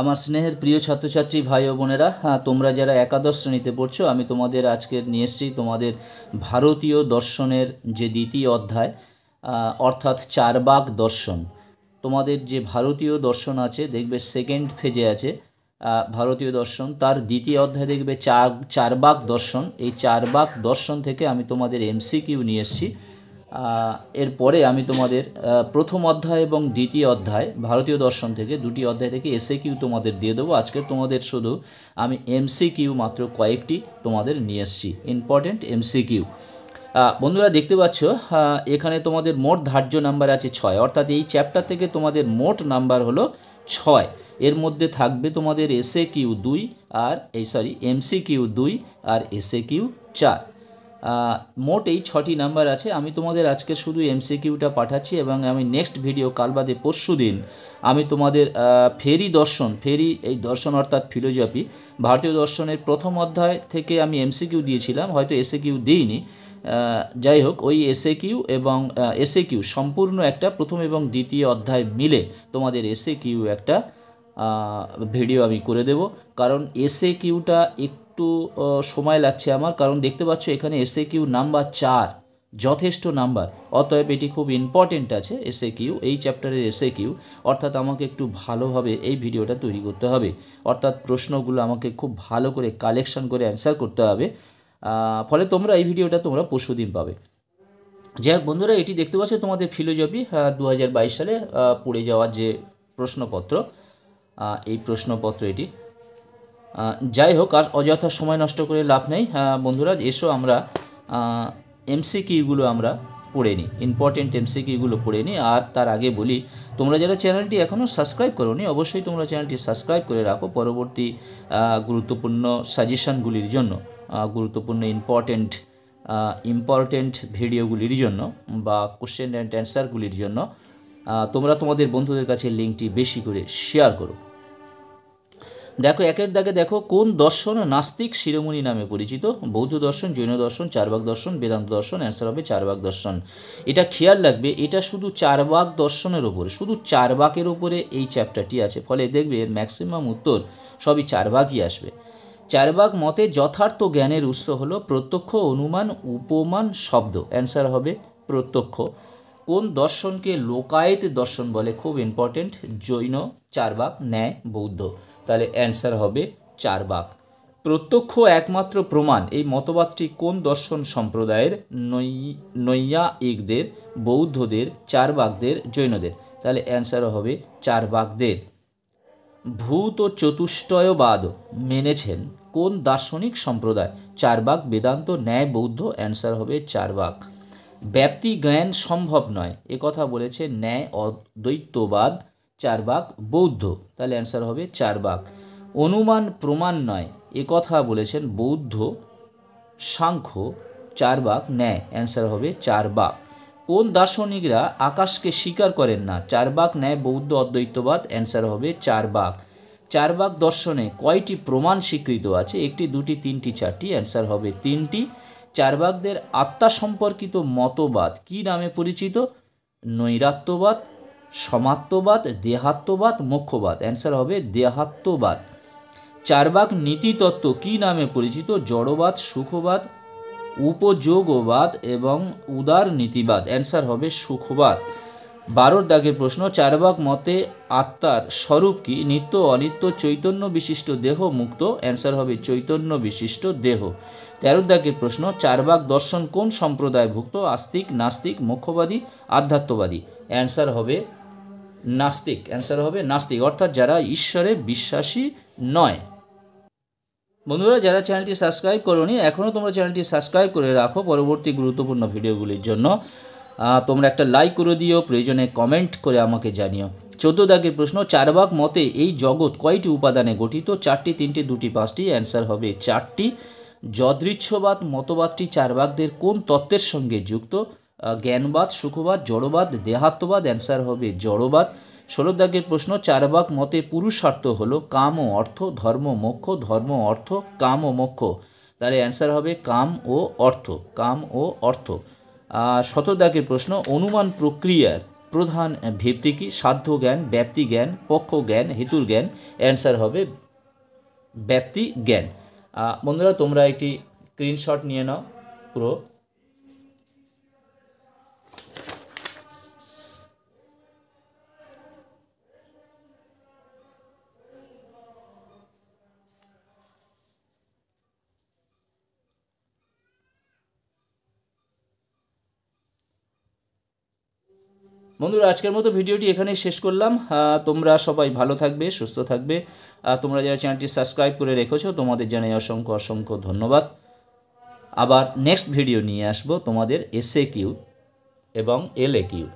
আমার স্নেহের প্রিয় ছাত্রছাত্রী ভাই ও বোনেরা হ্যাঁ তোমরা যারা একাদশ শ্রেণীতে পড়ছো আমি তোমাদের আজকে নিয়ে এসেছি তোমাদের ভারতীয় দর্শনের যে দ্বিতীয় অধ্যায় অর্থাৎ চারবাক দর্শন তোমাদের যে ভারতীয় দর্শন আছে দেখবে সেকেন্ড ফেজে আছে ভারতীয় দর্শন তার দ্বিতীয় অধ্যায় দেখবে চার চারবাক দর্শন এই চারবাক দর্শন থেকে আমি তোমাদের এমসিকিউ নিয়ে এসেছি এরপরে আমি তোমাদের প্রথম অধ্যায় এবং দ্বিতীয় অধ্যায় ভারতীয় দর্শন থেকে দুটি অধ্যায় থেকে এসে কিউ তোমাদের দিয়ে দেবো আজকে তোমাদের শুধু আমি এমসি কিউ মাত্র কয়েকটি তোমাদের নিয়ে এসছি ইম্পর্টেন্ট এমসি কিউ বন্ধুরা দেখতে পাচ্ছ এখানে তোমাদের মোট ধার্য নাম্বার আছে ছয় অর্থাৎ এই চ্যাপ্টার থেকে তোমাদের মোট নাম্বার হলো ছয় এর মধ্যে থাকবে তোমাদের এসে কিউ দুই আর এই সরি এমসি কিউ দুই আর এসএ কিউ চার মোট এই ছটি নাম্বার আছে আমি তোমাদের আজকে শুধু এমসিকিউটা পাঠাচ্ছি এবং আমি নেক্সট ভিডিও কাল বাদে পরশু দিন আমি তোমাদের ফেরি দর্শন ফেরি এই দর্শন অর্থাৎ ফিলোজফি ভারতীয় দর্শনের প্রথম অধ্যায় থেকে আমি এমসিকিউ দিয়েছিলাম হয়তো এসে কিউ দিইনি যাই হোক ওই এসএ কিউ এবং এসএ কিউ সম্পূর্ণ একটা প্রথম এবং দ্বিতীয় অধ্যায় মিলে তোমাদের এসে কিউ একটা ভিডিও আমি করে দেব কারণ এসএ কিউটা এক একটু সময় লাগছে আমার কারণ দেখতে পাচ্ছ এখানে এসএ কিউ নাম্বার চার যথেষ্ট নাম্বার অতএব এটি খুব ইম্পর্টেন্ট আছে এসএ কিউ এই চ্যাপ্টারের এসএ কিউ অর্থাৎ আমাকে একটু ভালোভাবে এই ভিডিওটা তৈরি করতে হবে অর্থাৎ প্রশ্নগুলো আমাকে খুব ভালো করে কালেকশন করে অ্যান্সার করতে হবে ফলে তোমরা এই ভিডিওটা তোমরা পরশু দিন পাবে যাই হোক বন্ধুরা এটি দেখতে পাচ্ছ তোমাদের ফিলোজফি দু হাজার সালে পড়ে যাওয়ার যে প্রশ্নপত্র এই প্রশ্নপত্র এটি যাই হোক আর অযথা সময় নষ্ট করে লাভ নেই বন্ধুরা এসো আমরা এমসিকিউগুলো আমরা পড়ে নিই ইম্পর্টেন্ট এমসিকিউগুলো পড়ে নিই আর তার আগে বলি তোমরা যারা চ্যানেলটি এখনও সাবস্ক্রাইব করোনি অবশ্যই তোমরা চ্যানেলটি সাবস্ক্রাইব করে রাখো পরবর্তী গুরুত্বপূর্ণ সাজেশানগুলির জন্য গুরুত্বপূর্ণ ইম্পর্টেন্ট ইম্পর্টেন্ট ভিডিওগুলির জন্য বা কোশ্চেন অ্যান্ড অ্যান্সারগুলির জন্য তোমরা তোমাদের বন্ধুদের কাছে লিঙ্কটি বেশি করে শেয়ার করো দেখো একের দাগে দেখো কোন দর্শন নাস্তিক শিরোমণি নামে পরিচিত বৌদ্ধ দর্শন জৈন দর্শন চারবাগ দর্শন বেদান্ত দর্শন অ্যান্সার হবে চারবাগ দর্শন এটা খেয়াল লাগবে এটা শুধু চারবাগ দর্শনের ওপরে শুধু চারবাকের ওপরে এই চ্যাপ্টারটি আছে ফলে দেখবে এর ম্যাক্সিমাম উত্তর সবই চারবাগই আসবে চারবাগ মতে যথার্থ জ্ঞানের উৎস হলো প্রত্যক্ষ অনুমান উপমান শব্দ অ্যান্সার হবে প্রত্যক্ষ কোন দর্শনকে লোকায়েত দর্শন বলে খুব ইম্পর্টেন্ট জৈন চারবাক ন্যায় বৌদ্ধ তাহলে অ্যান্সার হবে চারবাক প্রত্যক্ষ একমাত্র প্রমাণ এই মতবাদটি কোন দর্শন সম্প্রদায়ের নৈয়া ইকদের বৌদ্ধদের চারবাকদের জৈনদের তাহলে অ্যান্সার হবে চারবাকদের ভূত ও চতুষ্টয়বাদ মেনেছেন কোন দার্শনিক সম্প্রদায় চারবাক বেদান্ত ন্যায় বৌদ্ধ অ্যান্সার হবে চারবাক ব্যাপ্তি জ্ঞান সম্ভব নয় এ কথা বলেছে ন্যায় অদ্বৈতবাদ চারবাক বৌদ্ধ তাহলে অ্যান্সার হবে চারবাক অনুমান প্রমাণ নয় এ কথা বলেছেন বৌদ্ধ সাংখ্য চারবাক ন্যায় অ্যান্সার হবে চারবাক কোন দার্শনিকরা আকাশকে স্বীকার করেন না চারবাক ন্যায় বৌদ্ধ অদ্বৈতবাদ অ্যান্সার হবে চারবাক চারবাক দর্শনে কয়টি প্রমাণ স্বীকৃত আছে একটি দুটি তিনটি চারটি অ্যান্সার হবে তিনটি চার্বাকদের আত্মা সম্পর্কিত মতবাদ কি নামে পরিচিত নৈরাত্যবাদ সমাত্মবাদ দেহাত্মবাদ মোক্ষবাদ অ্যান্সার হবে দেহাত্মবাদ চার্বাক নীতিতত্ত্ব কি নামে পরিচিত জড়বাদ সুখবাদ উপযোগবাদ এবং উদার নীতিবাদ অ্যান্সার হবে সুখবাদ বারোর দাগের প্রশ্ন চারবাক মতে আত্মার স্বরূপ কি নিত্য অনিত্য চৈতন্য বিশিষ্ট দেহ মুক্ত অ্যান্সার হবে চৈতন্য বিশিষ্ট দেহ তেরো দাগের প্রশ্ন চারবাক দর্শন কোন সম্প্রদায়ভুক্ত আস্তিক নাস্তিক মুখ্যবাদী আধ্যাত্মবাদী অ্যান্সার হবে নাস্তিক অ্যান্সার হবে নাস্তিক অর্থাৎ যারা ঈশ্বরে বিশ্বাসী নয় বন্ধুরা যারা চ্যানেলটি সাবস্ক্রাইব করনি এখনও তোমরা চ্যানেলটি সাবস্ক্রাইব করে রাখো পরবর্তী গুরুত্বপূর্ণ ভিডিওগুলির জন্য তোমরা একটা লাইক করে দিও প্রয়োজনে কমেন্ট করে আমাকে জানিও চোদ্দ দাগের প্রশ্ন চারবাক মতে এই জগৎ কয়টি উপাদানে গঠিত চারটি তিনটি দুটি পাঁচটি অ্যান্সার হবে চারটি যদৃচ্ছবাদ মতবাদটি চারবাকদের কোন তত্ত্বের সঙ্গে যুক্ত জ্ঞানবাদ সুখবাদ জড়বাদ দেহাত্মবাদ অ্যান্সার হবে জড়বাদ ষোলো দাগের প্রশ্ন চারবাক মতে পুরুষার্থ হলো কাম ও অর্থ ধর্ম মোক্ষ ধর্ম অর্থ কাম ও মোক্ষ তাহলে অ্যান্সার হবে কাম ও অর্থ কাম ও অর্থ শতদাকে প্রশ্ন অনুমান প্রক্রিয়ার প্রধান ভিত্তি কি সাধ্য জ্ঞান ব্যাপ্তি জ্ঞান পক্ষ জ্ঞান হেতুর জ্ঞান অ্যান্সার হবে ব্যাপ্তি জ্ঞান বন্ধুরা তোমরা একটি স্ক্রিনশট নিয়ে নাও পুরো বন্ধুরা আজকের মতো ভিডিওটি এখানেই শেষ করলাম তোমরা সবাই ভালো থাকবে সুস্থ থাকবে তোমরা যারা চ্যানেলটি সাবস্ক্রাইব করে রেখেছো তোমাদের জানাই অসংখ্য অসংখ্য ধন্যবাদ আবার নেক্সট ভিডিও নিয়ে আসবো তোমাদের এসএ কিউ এবং এল এ কিউ